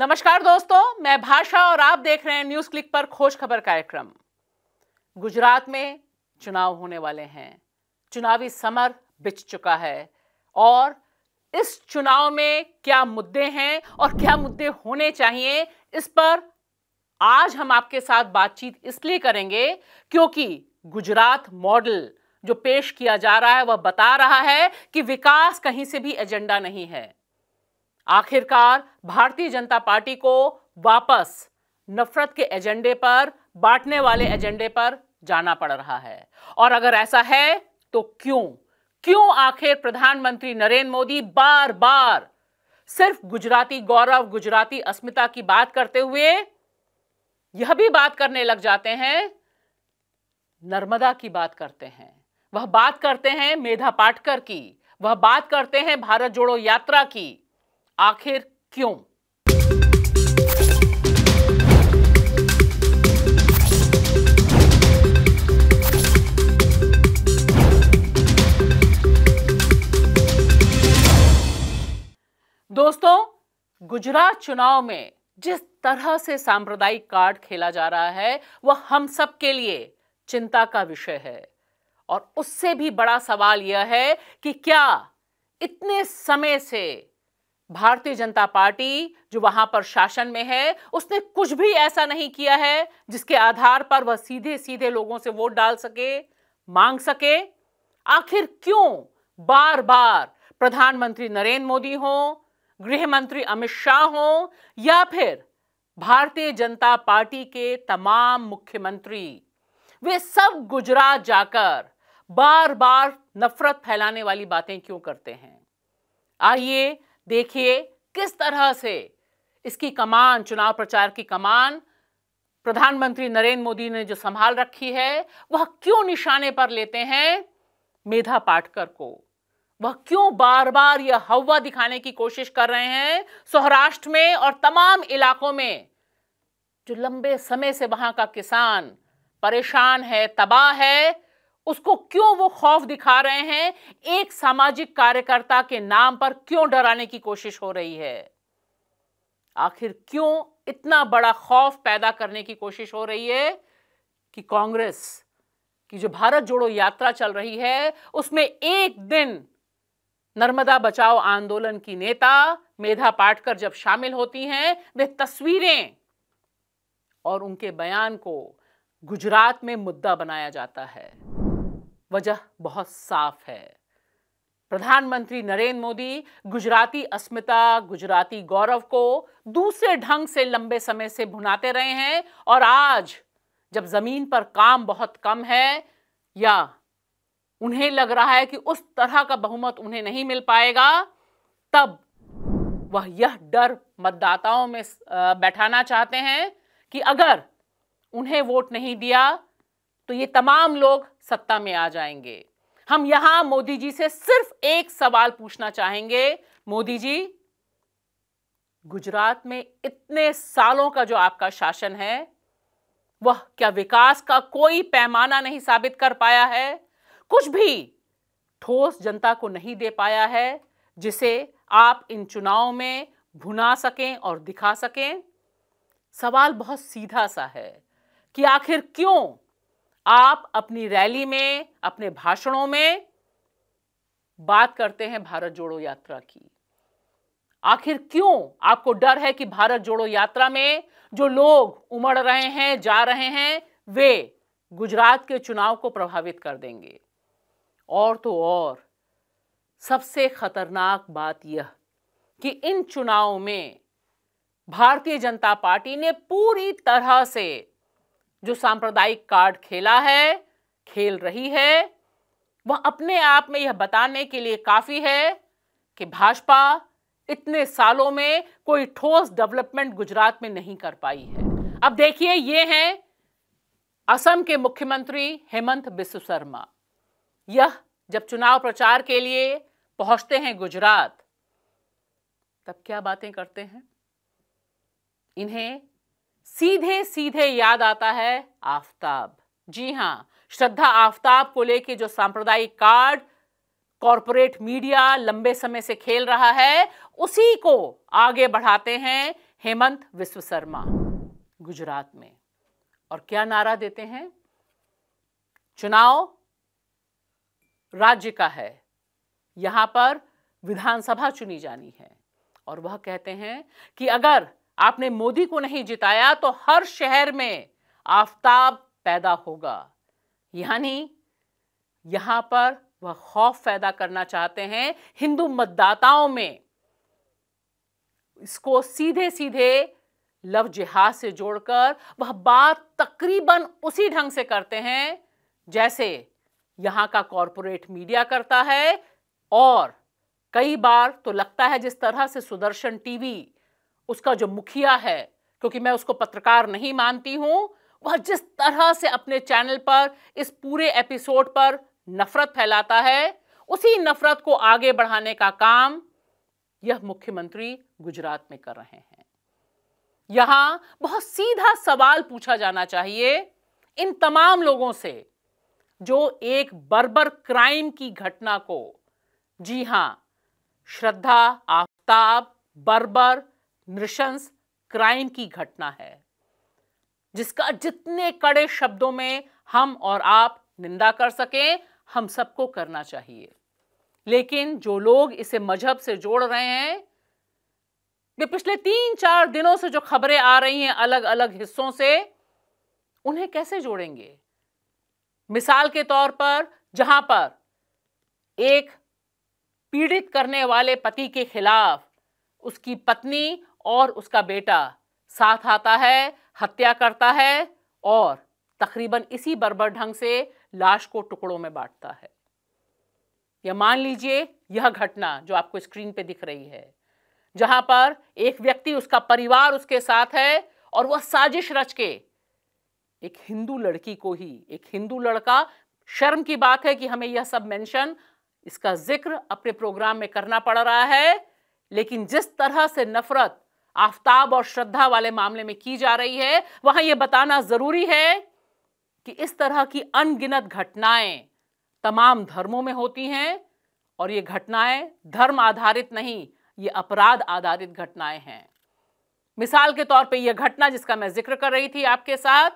नमस्कार दोस्तों मैं भाषा और आप देख रहे हैं न्यूज क्लिक पर खोज खबर कार्यक्रम गुजरात में चुनाव होने वाले हैं चुनावी समर बिछ चुका है और इस चुनाव में क्या मुद्दे हैं और क्या मुद्दे होने चाहिए इस पर आज हम आपके साथ बातचीत इसलिए करेंगे क्योंकि गुजरात मॉडल जो पेश किया जा रहा है वह बता रहा है कि विकास कहीं से भी एजेंडा नहीं है आखिरकार भारतीय जनता पार्टी को वापस नफरत के एजेंडे पर बांटने वाले एजेंडे पर जाना पड़ रहा है और अगर ऐसा है तो क्यों क्यों आखिर प्रधानमंत्री नरेंद्र मोदी बार बार सिर्फ गुजराती गौरव गुजराती अस्मिता की बात करते हुए यह भी बात करने लग जाते हैं नर्मदा की बात करते हैं वह बात करते हैं मेधा पाटकर की वह बात करते हैं भारत जोड़ो यात्रा की आखिर क्यों दोस्तों गुजरात चुनाव में जिस तरह से सांप्रदायिक कार्ड खेला जा रहा है वह हम सब के लिए चिंता का विषय है और उससे भी बड़ा सवाल यह है कि क्या इतने समय से भारतीय जनता पार्टी जो वहां पर शासन में है उसने कुछ भी ऐसा नहीं किया है जिसके आधार पर वह सीधे सीधे लोगों से वोट डाल सके मांग सके आखिर क्यों बार बार प्रधानमंत्री नरेंद्र मोदी हो गृह मंत्री अमित शाह हो या फिर भारतीय जनता पार्टी के तमाम मुख्यमंत्री वे सब गुजरात जाकर बार बार नफरत फैलाने वाली बातें क्यों करते हैं आइए देखिए किस तरह से इसकी कमान चुनाव प्रचार की कमान प्रधानमंत्री नरेंद्र मोदी ने जो संभाल रखी है वह क्यों निशाने पर लेते हैं मेधा पाटकर को वह क्यों बार बार यह हवा दिखाने की कोशिश कर रहे हैं सौराष्ट्र में और तमाम इलाकों में जो लंबे समय से वहां का किसान परेशान है तबाह है उसको क्यों वो खौफ दिखा रहे हैं एक सामाजिक कार्यकर्ता के नाम पर क्यों डराने की कोशिश हो रही है आखिर क्यों इतना बड़ा खौफ पैदा करने की कोशिश हो रही है कि कांग्रेस की जो भारत जोड़ो यात्रा चल रही है उसमें एक दिन नर्मदा बचाओ आंदोलन की नेता मेधा पाटकर जब शामिल होती हैं वे तस्वीरें और उनके बयान को गुजरात में मुद्दा बनाया जाता है वजह बहुत साफ है प्रधानमंत्री नरेंद्र मोदी गुजराती अस्मिता गुजराती गौरव को दूसरे ढंग से लंबे समय से भुनाते रहे हैं और आज जब जमीन पर काम बहुत कम है या उन्हें लग रहा है कि उस तरह का बहुमत उन्हें नहीं मिल पाएगा तब वह यह डर मतदाताओं में बैठाना चाहते हैं कि अगर उन्हें वोट नहीं दिया तो ये तमाम लोग सत्ता में आ जाएंगे हम यहां मोदी जी से सिर्फ एक सवाल पूछना चाहेंगे मोदी जी गुजरात में इतने सालों का जो आपका शासन है वह क्या विकास का कोई पैमाना नहीं साबित कर पाया है कुछ भी ठोस जनता को नहीं दे पाया है जिसे आप इन चुनाव में भुना सकें और दिखा सकें सवाल बहुत सीधा सा है कि आखिर क्यों आप अपनी रैली में अपने भाषणों में बात करते हैं भारत जोड़ो यात्रा की आखिर क्यों आपको डर है कि भारत जोड़ो यात्रा में जो लोग उमड़ रहे हैं जा रहे हैं वे गुजरात के चुनाव को प्रभावित कर देंगे और तो और सबसे खतरनाक बात यह कि इन चुनावों में भारतीय जनता पार्टी ने पूरी तरह से जो सांप्रदायिक कार्ड खेला है खेल रही है वह अपने आप में यह बताने के लिए काफ़ी है कि भाजपा इतने सालों में कोई ठोस डेवलपमेंट गुजरात में नहीं कर पाई है अब देखिए ये हैं असम के मुख्यमंत्री हेमंत बिस्व शर्मा यह जब चुनाव प्रचार के लिए पहुंचते हैं गुजरात तब क्या बातें करते हैं इन्हें सीधे सीधे याद आता है आफ्ताब जी हाँ श्रद्धा आफ्ताब को लेके जो सांप्रदायिक कार्ड कॉरपोरेट मीडिया लंबे समय से खेल रहा है उसी को आगे बढ़ाते हैं हेमंत विश्व शर्मा गुजरात में और क्या नारा देते हैं चुनाव राज्य का है यहां पर विधानसभा चुनी जानी है और वह कहते हैं कि अगर आपने मोदी को नहीं जिताया तो हर शहर में आफ्ताब पैदा होगा यानी यहां पर वह खौफ पैदा करना चाहते हैं हिंदू मतदाताओं में इसको सीधे सीधे लव जिहाद से जोड़कर वह बात तकरीबन उसी ढंग से करते हैं जैसे यहां का कॉरपोरेट मीडिया करता है और कई बार तो लगता है जिस तरह से सुदर्शन टीवी उसका जो मुखिया है क्योंकि मैं उसको पत्रकार नहीं मानती हूं वह जिस तरह से अपने चैनल पर इस पूरे एपिसोड पर नफरत फैलाता है उसी नफरत को आगे बढ़ाने का काम यह मुख्यमंत्री गुजरात में कर रहे हैं यहां बहुत सीधा सवाल पूछा जाना चाहिए इन तमाम लोगों से जो एक बर्बर क्राइम की घटना को जी हां श्रद्धा आफ्ताब बर्बर नृशंस क्राइम की घटना है जिसका जितने कड़े शब्दों में हम और आप निंदा कर सकें हम सबको करना चाहिए लेकिन जो लोग इसे मजहब से जोड़ रहे हैं वे पिछले तीन चार दिनों से जो खबरें आ रही हैं अलग अलग हिस्सों से उन्हें कैसे जोड़ेंगे मिसाल के तौर पर जहां पर एक पीड़ित करने वाले पति के खिलाफ उसकी पत्नी और उसका बेटा साथ आता है हत्या करता है और तकरीबन इसी बर्बर ढंग से लाश को टुकड़ों में बांटता है यह मान लीजिए यह घटना जो आपको स्क्रीन पे दिख रही है जहां पर एक व्यक्ति उसका परिवार उसके साथ है और वह साजिश रच के एक हिंदू लड़की को ही एक हिंदू लड़का शर्म की बात है कि हमें यह सब मेंशन इसका जिक्र अपने प्रोग्राम में करना पड़ रहा है लेकिन जिस तरह से नफरत आफ्ताब और श्रद्धा वाले मामले में की जा रही है वहां यह बताना जरूरी है कि इस तरह की अनगिनत घटनाएं तमाम धर्मों में होती हैं और ये घटनाएं धर्म आधारित नहीं ये अपराध आधारित घटनाएं हैं मिसाल के तौर पे यह घटना जिसका मैं जिक्र कर रही थी आपके साथ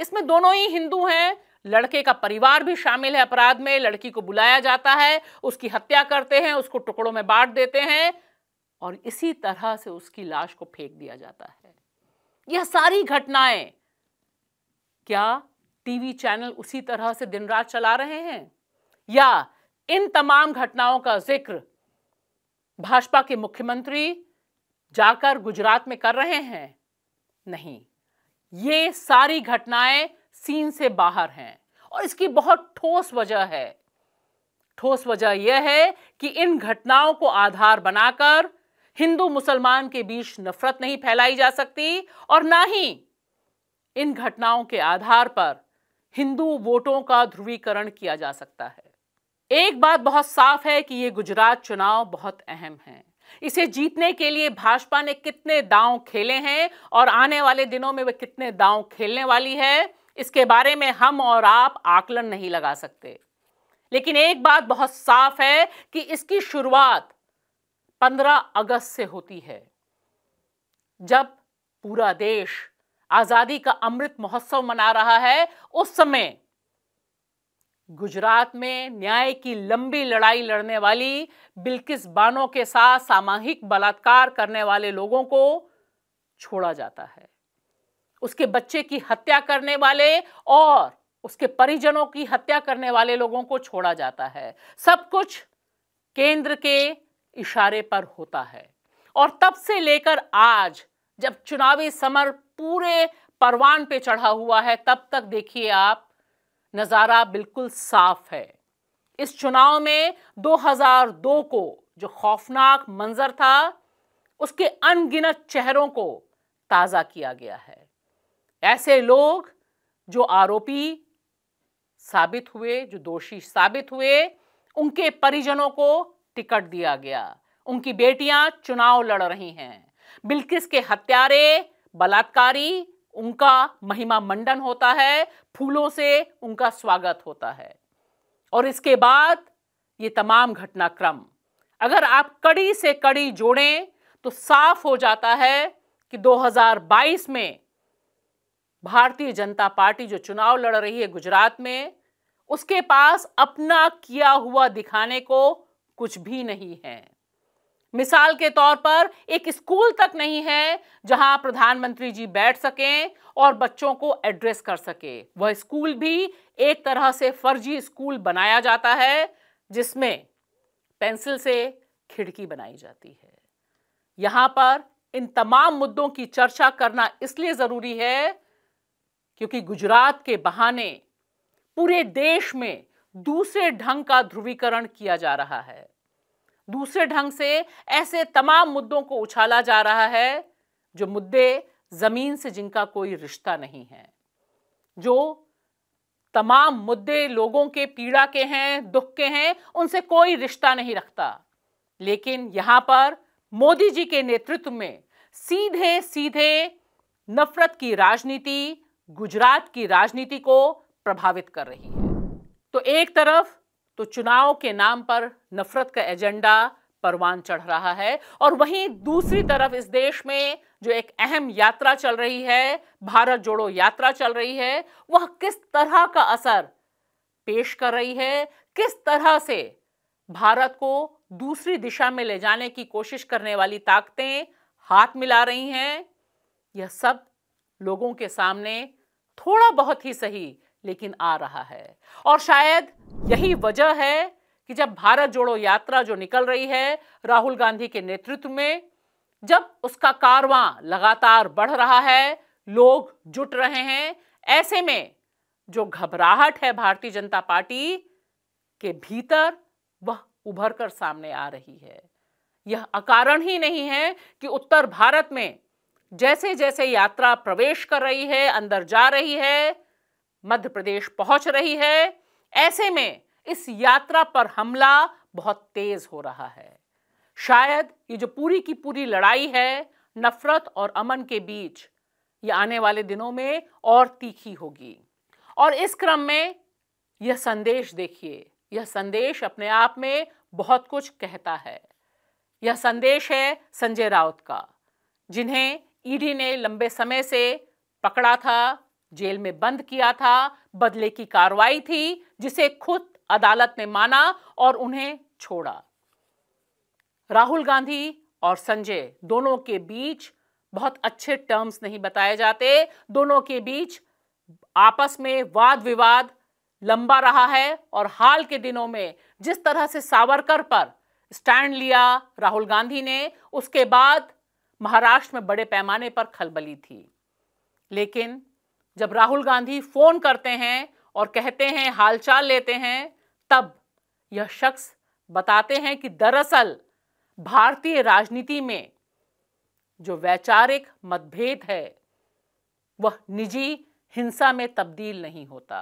इसमें दोनों ही हिंदू हैं लड़के का परिवार भी शामिल है अपराध में लड़की को बुलाया जाता है उसकी हत्या करते हैं उसको टुकड़ों में बांट देते हैं और इसी तरह से उसकी लाश को फेंक दिया जाता है यह सारी घटनाएं क्या टीवी चैनल उसी तरह से दिन रात चला रहे हैं या इन तमाम घटनाओं का जिक्र भाजपा के मुख्यमंत्री जाकर गुजरात में कर रहे हैं नहीं ये सारी घटनाएं सीन से बाहर हैं और इसकी बहुत ठोस वजह है ठोस वजह यह है कि इन घटनाओं को आधार बनाकर हिंदू मुसलमान के बीच नफरत नहीं फैलाई जा सकती और ना ही इन घटनाओं के आधार पर हिंदू वोटों का ध्रुवीकरण किया जा सकता है एक बात बहुत साफ है कि ये गुजरात चुनाव बहुत अहम है इसे जीतने के लिए भाजपा ने कितने दांव खेले हैं और आने वाले दिनों में वे कितने दांव खेलने वाली है इसके बारे में हम और आप आकलन नहीं लगा सकते लेकिन एक बात बहुत साफ है कि इसकी शुरुआत 15 अगस्त से होती है जब पूरा देश आज़ादी का अमृत महोत्सव मना रहा है उस समय गुजरात में न्याय की लंबी लड़ाई लड़ने वाली बिल्किस बानो के साथ सामूहिक बलात्कार करने वाले लोगों को छोड़ा जाता है उसके बच्चे की हत्या करने वाले और उसके परिजनों की हत्या करने वाले लोगों को छोड़ा जाता है सब कुछ केंद्र के इशारे पर होता है और तब से लेकर आज जब चुनावी समर पूरे परवान पे चढ़ा हुआ है तब तक देखिए आप नज़ारा बिल्कुल साफ है इस चुनाव में 2002 को जो खौफनाक मंजर था उसके अनगिनत चेहरों को ताज़ा किया गया है ऐसे लोग जो आरोपी साबित हुए जो दोषी साबित हुए उनके परिजनों को टिकट दिया गया उनकी बेटियां चुनाव लड़ रही हैं बिल्किस के हत्यारे बलात्कारी उनका महिमा मंडन होता है फूलों से उनका स्वागत होता है और इसके बाद ये तमाम घटनाक्रम अगर आप कड़ी से कड़ी जोड़ें तो साफ हो जाता है कि 2022 में भारतीय जनता पार्टी जो चुनाव लड़ रही है गुजरात में उसके पास अपना किया हुआ दिखाने को कुछ भी नहीं है मिसाल के तौर पर एक स्कूल तक नहीं है जहां प्रधानमंत्री जी बैठ सकें और बच्चों को एड्रेस कर सके वह स्कूल भी एक तरह से फर्जी स्कूल बनाया जाता है जिसमें पेंसिल से खिड़की बनाई जाती है यहां पर इन तमाम मुद्दों की चर्चा करना इसलिए ज़रूरी है क्योंकि गुजरात के बहाने पूरे देश में दूसरे ढंग का ध्रुवीकरण किया जा रहा है दूसरे ढंग से ऐसे तमाम मुद्दों को उछाला जा रहा है जो मुद्दे ज़मीन से जिनका कोई रिश्ता नहीं है जो तमाम मुद्दे लोगों के पीड़ा के हैं दुख के हैं उनसे कोई रिश्ता नहीं रखता लेकिन यहां पर मोदी जी के नेतृत्व में सीधे सीधे नफरत की राजनीति गुजरात की राजनीति को प्रभावित कर रही है तो एक तरफ तो चुनाव के नाम पर नफरत का एजेंडा परवान चढ़ रहा है और वहीं दूसरी तरफ इस देश में जो एक अहम यात्रा चल रही है भारत जोड़ो यात्रा चल रही है वह किस तरह का असर पेश कर रही है किस तरह से भारत को दूसरी दिशा में ले जाने की कोशिश करने वाली ताकतें हाथ मिला रही हैं यह सब लोगों के सामने थोड़ा बहुत ही सही लेकिन आ रहा है और शायद यही वजह है कि जब भारत जोड़ो यात्रा जो निकल रही है राहुल गांधी के नेतृत्व में जब उसका कारवां लगातार बढ़ रहा है लोग जुट रहे हैं ऐसे में जो घबराहट है भारतीय जनता पार्टी के भीतर वह उभर कर सामने आ रही है यह अकारण ही नहीं है कि उत्तर भारत में जैसे जैसे यात्रा प्रवेश कर रही है अंदर जा रही है मध्य प्रदेश पहुंच रही है ऐसे में इस यात्रा पर हमला बहुत तेज हो रहा है शायद ये जो पूरी की पूरी लड़ाई है नफरत और अमन के बीच ये आने वाले दिनों में और तीखी होगी और इस क्रम में यह संदेश देखिए यह संदेश अपने आप में बहुत कुछ कहता है यह संदेश है संजय राउत का जिन्हें ईडी ने लंबे समय से पकड़ा था जेल में बंद किया था बदले की कार्रवाई थी जिसे खुद अदालत ने माना और उन्हें छोड़ा राहुल गांधी और संजय दोनों के बीच बहुत अच्छे टर्म्स नहीं बताए जाते दोनों के बीच आपस में वाद विवाद लंबा रहा है और हाल के दिनों में जिस तरह से सावरकर पर स्टैंड लिया राहुल गांधी ने उसके बाद महाराष्ट्र में बड़े पैमाने पर खलबली थी लेकिन जब राहुल गांधी फ़ोन करते हैं और कहते हैं हालचाल लेते हैं तब यह शख्स बताते हैं कि दरअसल भारतीय राजनीति में जो वैचारिक मतभेद है वह निजी हिंसा में तब्दील नहीं होता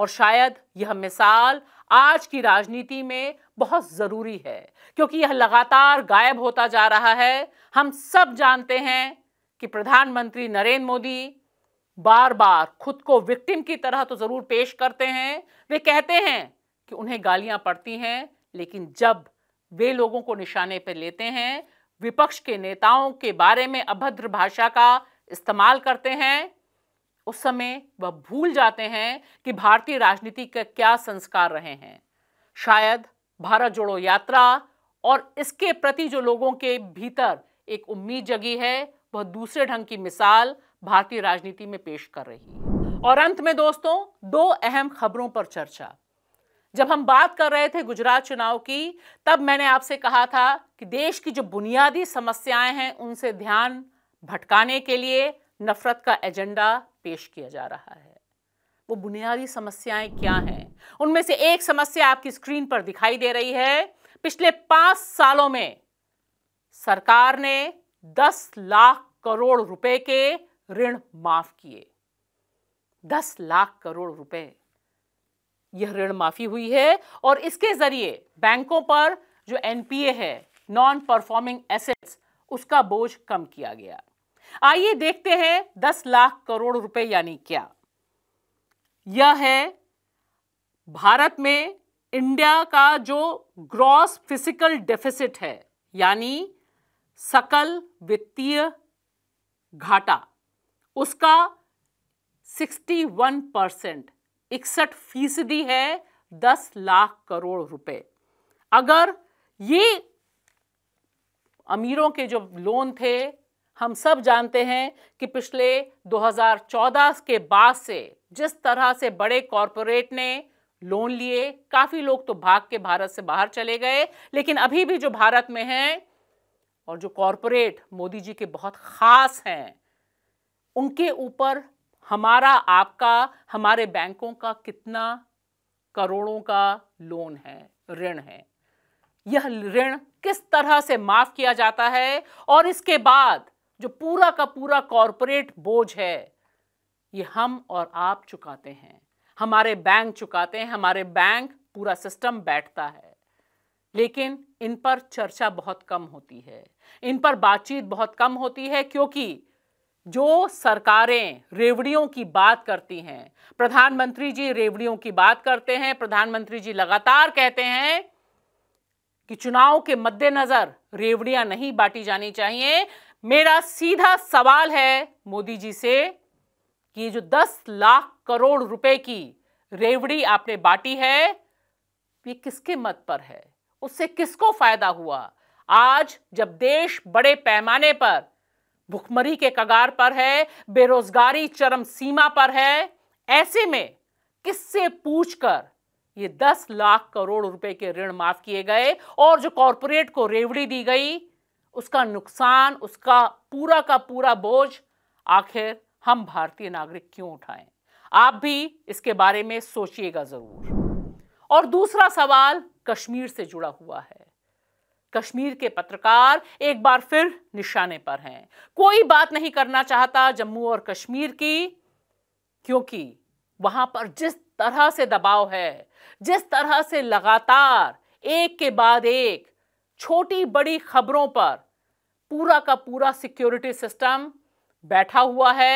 और शायद यह मिसाल आज की राजनीति में बहुत ज़रूरी है क्योंकि यह लगातार गायब होता जा रहा है हम सब जानते हैं कि प्रधानमंत्री नरेंद्र मोदी बार बार खुद को विक्टिम की तरह तो ज़रूर पेश करते हैं वे कहते हैं कि उन्हें गालियां पड़ती हैं लेकिन जब वे लोगों को निशाने पर लेते हैं विपक्ष के नेताओं के बारे में अभद्र भाषा का इस्तेमाल करते हैं उस समय वह भूल जाते हैं कि भारतीय राजनीति के क्या संस्कार रहे हैं शायद भारत जोड़ो यात्रा और इसके प्रति जो लोगों के भीतर एक उम्मीद जगी है वह दूसरे ढंग की मिसाल भारतीय राजनीति में पेश कर रही है और अंत में दोस्तों दो अहम खबरों पर चर्चा जब हम बात कर रहे थे गुजरात चुनाव की तब मैंने आपसे कहा था कि देश की जो बुनियादी समस्याएं हैं उनसे ध्यान भटकाने के लिए नफरत का एजेंडा पेश किया जा रहा है वो बुनियादी समस्याएं क्या हैं उनमें से एक समस्या आपकी स्क्रीन पर दिखाई दे रही है पिछले पांच सालों में सरकार ने दस लाख करोड़ रुपए के ऋण माफ किए दस लाख करोड़ रुपए यह ऋण माफी हुई है और इसके जरिए बैंकों पर जो एनपीए है नॉन परफॉर्मिंग एसेट्स उसका बोझ कम किया गया आइए देखते हैं दस लाख करोड़ रुपए यानी क्या यह है भारत में इंडिया का जो ग्रॉस फिजिकल डेफिसिट है यानी सकल वित्तीय घाटा उसका 61 परसेंट इकसठ फीसदी है दस लाख करोड़ रुपए अगर ये अमीरों के जो लोन थे हम सब जानते हैं कि पिछले 2014 के बाद से जिस तरह से बड़े कॉरपोरेट ने लोन लिए काफ़ी लोग तो भाग के भारत से बाहर चले गए लेकिन अभी भी जो भारत में हैं और जो कॉरपोरेट मोदी जी के बहुत ख़ास हैं उनके ऊपर हमारा आपका हमारे बैंकों का कितना करोड़ों का लोन है ऋण है यह ऋण किस तरह से माफ किया जाता है और इसके बाद जो पूरा का पूरा कॉरपोरेट बोझ है ये हम और आप चुकाते हैं हमारे बैंक चुकाते हैं हमारे बैंक पूरा सिस्टम बैठता है लेकिन इन पर चर्चा बहुत कम होती है इन पर बातचीत बहुत कम होती है क्योंकि जो सरकारें रेवड़ियों की बात करती हैं प्रधानमंत्री जी रेवड़ियों की बात करते हैं प्रधानमंत्री जी लगातार कहते हैं कि चुनाव के मद्देनजर रेवड़ियां नहीं बांटी जानी चाहिए मेरा सीधा सवाल है मोदी जी से कि जो 10 लाख करोड़ रुपए की रेवड़ी आपने बांटी है ये किसके मत पर है उससे किसको फायदा हुआ आज जब देश बड़े पैमाने पर भुखमरी के कगार पर है बेरोजगारी चरम सीमा पर है ऐसे में किससे पूछकर ये दस लाख करोड़ रुपए के ऋण माफ किए गए और जो कॉरपोरेट को रेवड़ी दी गई उसका नुकसान उसका पूरा का पूरा बोझ आखिर हम भारतीय नागरिक क्यों उठाएं आप भी इसके बारे में सोचिएगा ज़रूर और दूसरा सवाल कश्मीर से जुड़ा हुआ है कश्मीर के पत्रकार एक बार फिर निशाने पर हैं कोई बात नहीं करना चाहता जम्मू और कश्मीर की क्योंकि वहां पर जिस तरह से दबाव है जिस तरह से लगातार एक के बाद एक छोटी बड़ी खबरों पर पूरा का पूरा सिक्योरिटी सिस्टम बैठा हुआ है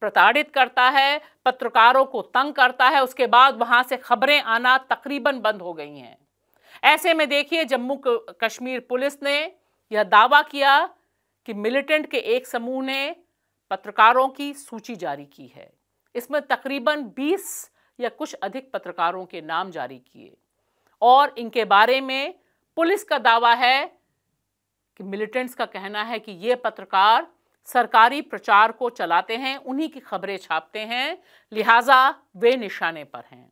प्रताड़ित करता है पत्रकारों को तंग करता है उसके बाद वहां से खबरें आना तकरीबन बंद हो गई हैं ऐसे में देखिए जम्मू कश्मीर पुलिस ने यह दावा किया कि मिलिटेंट के एक समूह ने पत्रकारों की सूची जारी की है इसमें तकरीबन 20 या कुछ अधिक पत्रकारों के नाम जारी किए और इनके बारे में पुलिस का दावा है कि मिलिटेंट्स का कहना है कि ये पत्रकार सरकारी प्रचार को चलाते हैं उन्हीं की खबरें छापते हैं लिहाजा वे निशाने पर हैं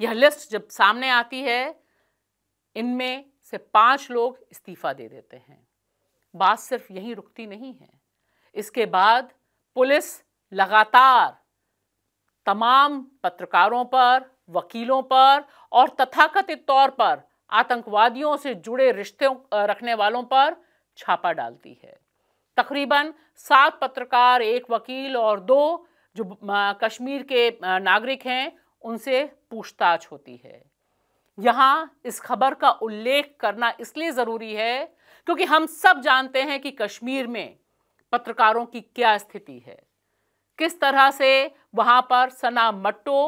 यह लिस्ट जब सामने आती है इनमें से पांच लोग इस्तीफ़ा दे देते हैं बात सिर्फ यहीं रुकती नहीं है इसके बाद पुलिस लगातार तमाम पत्रकारों पर वकीलों पर और तथाकथित तौर पर आतंकवादियों से जुड़े रिश्ते रखने वालों पर छापा डालती है तकरीबन सात पत्रकार एक वकील और दो जो कश्मीर के नागरिक हैं उनसे पूछताछ होती है यहाँ इस खबर का उल्लेख करना इसलिए ज़रूरी है क्योंकि हम सब जानते हैं कि कश्मीर में पत्रकारों की क्या स्थिति है किस तरह से वहां पर सना मट्टो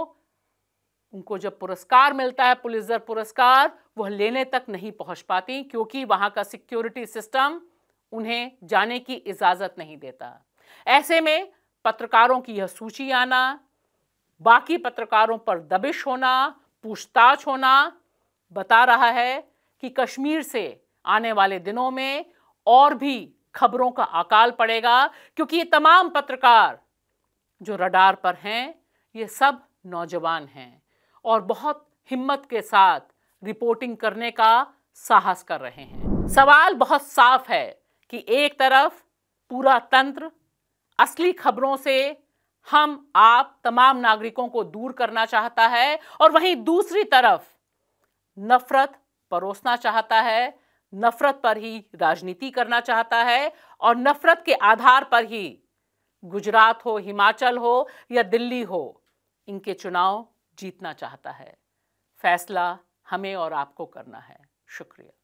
उनको जब पुरस्कार मिलता है पुलिसर पुरस्कार वह लेने तक नहीं पहुंच पाती क्योंकि वहां का सिक्योरिटी सिस्टम उन्हें जाने की इजाज़त नहीं देता ऐसे में पत्रकारों की यह सूची आना बाकी पत्रकारों पर दबिश होना पूछताछ होना बता रहा है कि कश्मीर से आने वाले दिनों में और भी खबरों का अकाल पड़ेगा क्योंकि ये तमाम पत्रकार जो रडार पर हैं ये सब नौजवान हैं और बहुत हिम्मत के साथ रिपोर्टिंग करने का साहस कर रहे हैं सवाल बहुत साफ है कि एक तरफ पूरा तंत्र असली खबरों से हम आप तमाम नागरिकों को दूर करना चाहता है और वहीं दूसरी तरफ नफरत परोसना चाहता है नफरत पर ही राजनीति करना चाहता है और नफरत के आधार पर ही गुजरात हो हिमाचल हो या दिल्ली हो इनके चुनाव जीतना चाहता है फैसला हमें और आपको करना है शुक्रिया